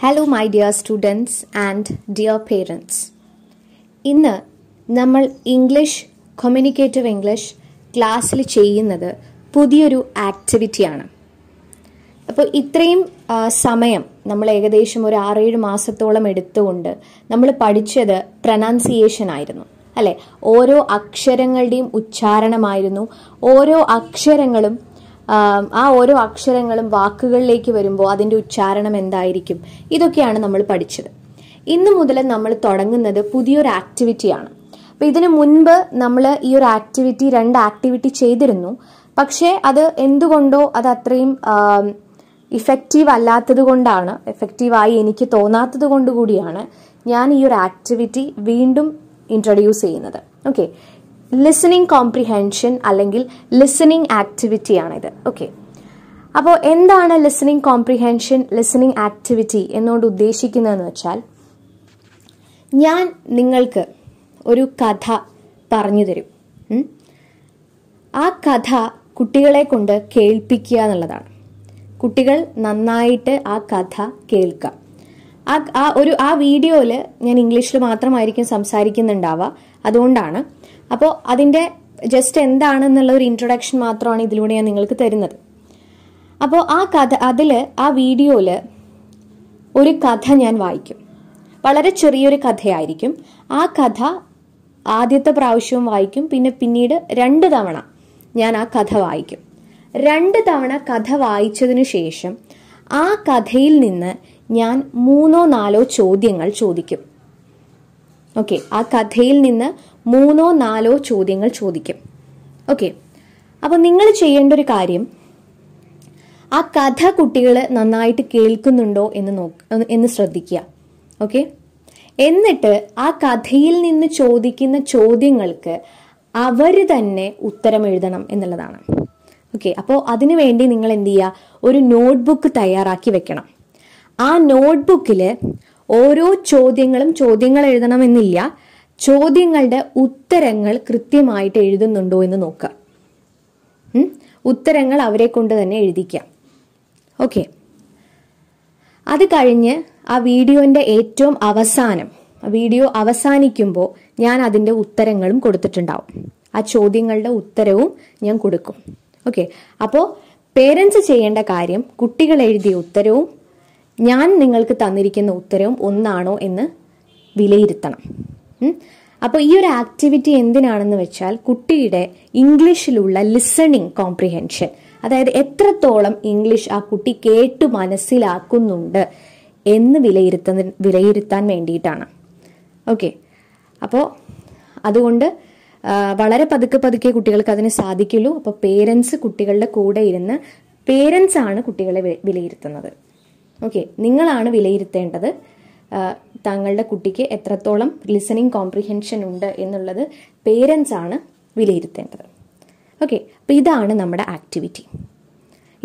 Hello my dear students and dear parents ഇന്ന് നമ്മൾ English communicative English ക്ലാസ്സിൽ ചെയ്യുന്നത് പുതിയൊരു ആക്ടിവിറ്റിയാണ് അപ്പോൾ ഇത്രയും സമയം നമ്മൾ ഏകദേശം ഒരു ആറേഴ് മാസത്തോളം എടുത്തുകൊണ്ട് നമ്മൾ പഠിച്ചത് പ്രനൗൺസിയേഷൻ ആയിരുന്നു അല്ലെ ഓരോ അക്ഷരങ്ങളുടെയും ഉച്ചാരണമായിരുന്നു ഓരോ അക്ഷരങ്ങളും ആ ഓരോ അക്ഷരങ്ങളും വാക്കുകളിലേക്ക് വരുമ്പോൾ അതിൻ്റെ ഉച്ചാരണം എന്തായിരിക്കും ഇതൊക്കെയാണ് നമ്മൾ പഠിച്ചത് ഇന്നു മുതൽ നമ്മൾ തുടങ്ങുന്നത് പുതിയൊരു ആക്ടിവിറ്റിയാണ് അപ്പോൾ ഇതിനു മുൻപ് നമ്മൾ ഈ ഒരു ആക്ടിവിറ്റി രണ്ട് ആക്ടിവിറ്റി ചെയ്തിരുന്നു പക്ഷേ അത് എന്തുകൊണ്ടോ അത് അത്രയും ഇഫക്റ്റീവ് അല്ലാത്തത് കൊണ്ടാണ് എഫക്റ്റീവായി എനിക്ക് തോന്നാത്തത് കൊണ്ട് കൂടിയാണ് ഞാൻ ഈ ഒരു ആക്ടിവിറ്റി വീണ്ടും ഇൻട്രൊഡ്യൂസ് ചെയ്യുന്നത് ഓക്കെ ലിസണിങ് കോംപ്രിഹെൻഷൻ അല്ലെങ്കിൽ ലിസണിങ് ആക്ടിവിറ്റിയാണിത് ഓക്കെ അപ്പോൾ എന്താണ് ലിസണിങ് കോംപ്രിഹെൻഷൻ ലിസണിങ് ആക്ടിവിറ്റി എന്നുകൊണ്ട് ഉദ്ദേശിക്കുന്നതെന്ന് വെച്ചാൽ ഞാൻ നിങ്ങൾക്ക് ഒരു കഥ പറഞ്ഞു തരും ആ കഥ കുട്ടികളെ കൊണ്ട് കേൾപ്പിക്കുക എന്നുള്ളതാണ് കുട്ടികൾ നന്നായിട്ട് ആ കഥ കേൾക്കാം ആ ആ ഒരു ആ വീഡിയോയിൽ ഞാൻ ഇംഗ്ലീഷിൽ മാത്രമായിരിക്കും സംസാരിക്കുന്നുണ്ടാവുക അതുകൊണ്ടാണ് അപ്പോൾ അതിൻ്റെ ജസ്റ്റ് എന്താണെന്നുള്ള ഒരു ഇൻട്രൊഡക്ഷൻ മാത്രമാണ് ഇതിലൂടെ ഞാൻ നിങ്ങൾക്ക് തരുന്നത് അപ്പോൾ ആ കഥ അതിൽ ആ വീഡിയോയിൽ ഒരു കഥ ഞാൻ വായിക്കും വളരെ ചെറിയൊരു കഥയായിരിക്കും ആ കഥ ആദ്യത്തെ പ്രാവശ്യവും വായിക്കും പിന്നെ പിന്നീട് രണ്ട് തവണ ഞാൻ ആ കഥ വായിക്കും രണ്ട് തവണ കഥ വായിച്ചതിനു ശേഷം ആ കഥയിൽ നിന്ന് ഞാൻ മൂന്നോ നാലോ ചോദ്യങ്ങൾ ചോദിക്കും ഓക്കെ ആ കഥയിൽ നിന്ന് മൂന്നോ നാലോ ചോദ്യങ്ങൾ ചോദിക്കും ഓക്കെ അപ്പോൾ നിങ്ങൾ ചെയ്യേണ്ട ഒരു കാര്യം ആ കഥ കുട്ടികൾ നന്നായിട്ട് കേൾക്കുന്നുണ്ടോ എന്ന് നോക്ക് എന്ന് ശ്രദ്ധിക്കുക ഓക്കെ എന്നിട്ട് ആ കഥയിൽ നിന്ന് ചോദിക്കുന്ന ചോദ്യങ്ങൾക്ക് അവർ തന്നെ ഉത്തരം എഴുതണം എന്നുള്ളതാണ് ഓക്കെ അപ്പോൾ അതിനു വേണ്ടി നിങ്ങൾ എന്ത് ചെയ്യുക ഒരു നോട്ട്ബുക്ക് തയ്യാറാക്കി വെക്കണം ആ നോട്ട് ബുക്കിൽ ഓരോ ചോദ്യങ്ങളും ചോദ്യങ്ങൾ എഴുതണമെന്നില്ല ചോദ്യങ്ങളുടെ ഉത്തരങ്ങൾ കൃത്യമായിട്ട് എഴുതുന്നുണ്ടോ എന്ന് നോക്കുക ഉത്തരങ്ങൾ അവരെ കൊണ്ട് തന്നെ എഴുതിക്കാം ഓക്കെ അത് കഴിഞ്ഞ് ആ വീഡിയോൻ്റെ ഏറ്റവും അവസാനം വീഡിയോ അവസാനിക്കുമ്പോൾ ഞാൻ അതിൻ്റെ ഉത്തരങ്ങളും കൊടുത്തിട്ടുണ്ടാവും ആ ചോദ്യങ്ങളുടെ ഉത്തരവും ഞാൻ കൊടുക്കും ഓക്കെ അപ്പോൾ പേരൻസ് ചെയ്യേണ്ട കാര്യം കുട്ടികൾ എഴുതിയ ഉത്തരവും ഞാൻ നിങ്ങൾക്ക് തന്നിരിക്കുന്ന ഉത്തരവും ഒന്നാണോ എന്ന് വിലയിരുത്തണം അപ്പോൾ ഈ ഒരു ആക്ടിവിറ്റി എന്തിനാണെന്ന് വെച്ചാൽ കുട്ടിയുടെ ഇംഗ്ലീഷിലുള്ള ലിസണിങ് കോംപ്രിഹെൻഷൻ അതായത് എത്രത്തോളം ഇംഗ്ലീഷ് ആ കുട്ടി കേട്ടു മനസ്സിലാക്കുന്നുണ്ട് എന്ന് വിലയിരുത്ത വിലയിരുത്താൻ വേണ്ടിയിട്ടാണ് ഓക്കെ അപ്പോൾ അതുകൊണ്ട് വളരെ പതുക്കെ പതുക്കെ കുട്ടികൾക്ക് അതിന് സാധിക്കുള്ളൂ അപ്പോൾ പേരൻസ് കുട്ടികളുടെ കൂടെ ഇരുന്ന് പേരൻസ് ആണ് കുട്ടികളെ വിലയിരുത്തുന്നത് ഓക്കെ നിങ്ങളാണ് വിലയിരുത്തേണ്ടത് താങ്കളുടെ കുട്ടിക്ക് എത്രത്തോളം ലിസണിങ് കോംപ്രിഹെൻഷൻ ഉണ്ട് എന്നുള്ളത് പേരൻസ് ആണ് വിലയിരുത്തേണ്ടത് ഓക്കെ അപ്പം ഇതാണ് നമ്മുടെ ആക്ടിവിറ്റി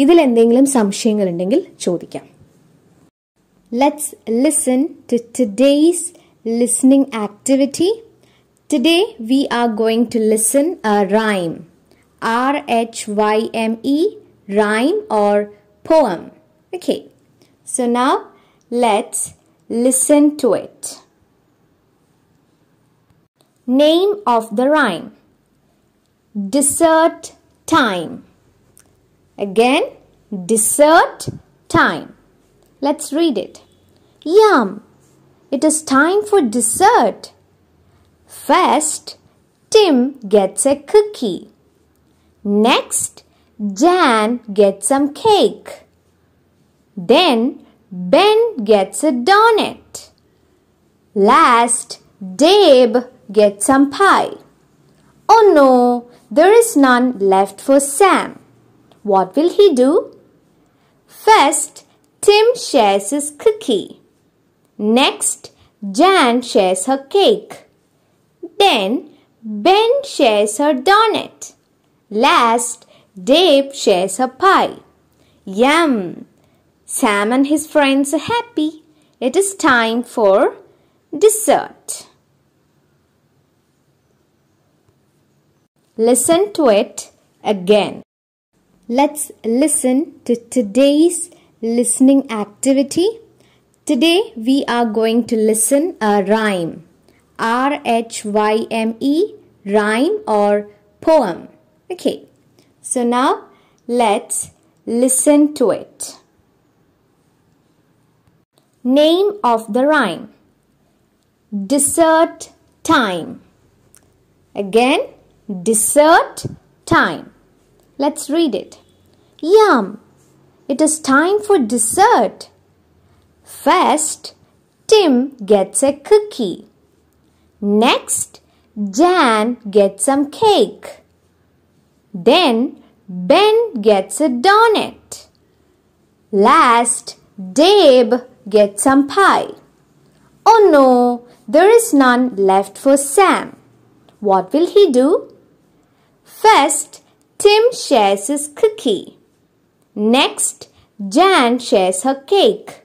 ഇതിൽ എന്തെങ്കിലും സംശയങ്ങളുണ്ടെങ്കിൽ ചോദിക്കാം let's listen to today's listening activity today we are going to listen a rhyme R H Y M E rhyme or poem okay So now let's listen to it. Name of the rhyme Dessert time. Again, dessert time. Let's read it. Yum! It is time for dessert. First, Tim gets a cookie. Next, Jan gets some cake. Then Ben gets a donut. Last, Dave gets some pie. Oh no, there is none left for Sam. What will he do? First, Tim shares his cookie. Next, Jan shares her cake. Then, Ben shares her donut. Last, Dave shares her pie. Yum! Sam and his friends are happy. It is time for dessert. Listen to it again. Let's listen to today's listening activity. Today we are going to listen a rhyme. R H Y M E rhyme or poem. Okay. So now let's listen to it. Name of the rhyme Dessert time. Again, dessert time. Let's read it. Yum! It is time for dessert. First, Tim gets a cookie. Next, Jan gets some cake. Then, Ben gets a donut. Last, Dave get some pie. Oh no, there is none left for Sam. What will he do? First, Tim shares his cookie. Next, Jan shares her cake.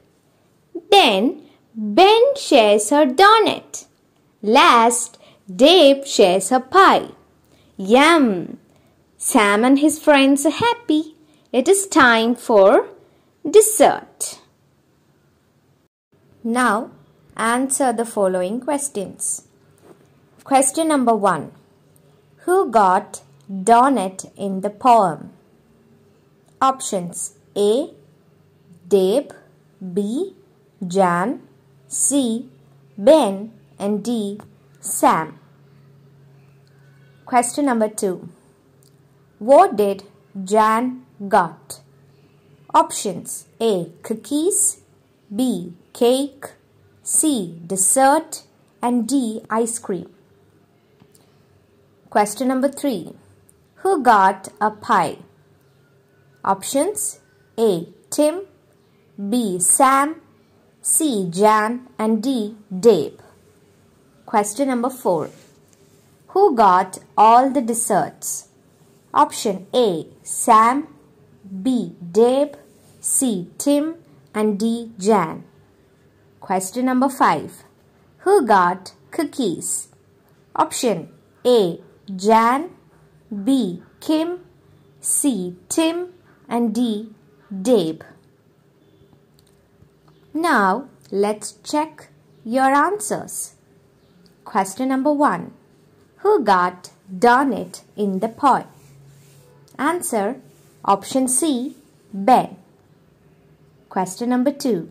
Then, Ben shares her donut. Last, Dave shares her pie. Yum! Sam and his friends are happy. It is time for dessert. Now, answer the following questions. Question number 1. Who got Donnet in the poem? Options A. Dave, B. Jan, C. Ben, and D. Sam. Question number 2. What did Jan got? Options A. Cookies, B cake, C. Dessert, and D. Ice cream. Question number 3. Who got a pie? Options A. Tim, B. Sam, C. Jan, and D. Dave. Question number 4. Who got all the desserts? Option A. Sam, B. Dave, C. Tim, and D. Jan. Question number 5. Who got cookies? Option A. Jan B. Kim C. Tim and D. Dave. Now let's check your answers. Question number 1. Who got done it in the pie? Answer Option C. Ben. Question number 2.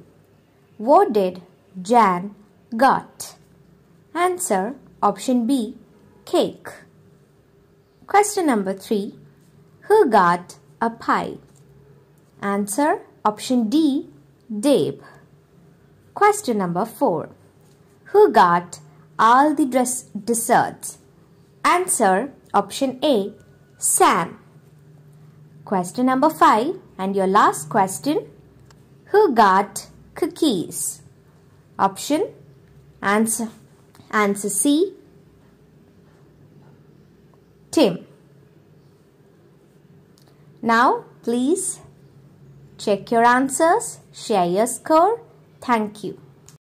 What did Jan got? Answer option B cake. Question number 3 Who got a pie? Answer option D Dave. Question number 4 Who got all the dress desserts? Answer option A Sam. Question number 5 and your last question Who got cookies? Option answer answer C Tim. Now please check your answers, share your score. Thank you.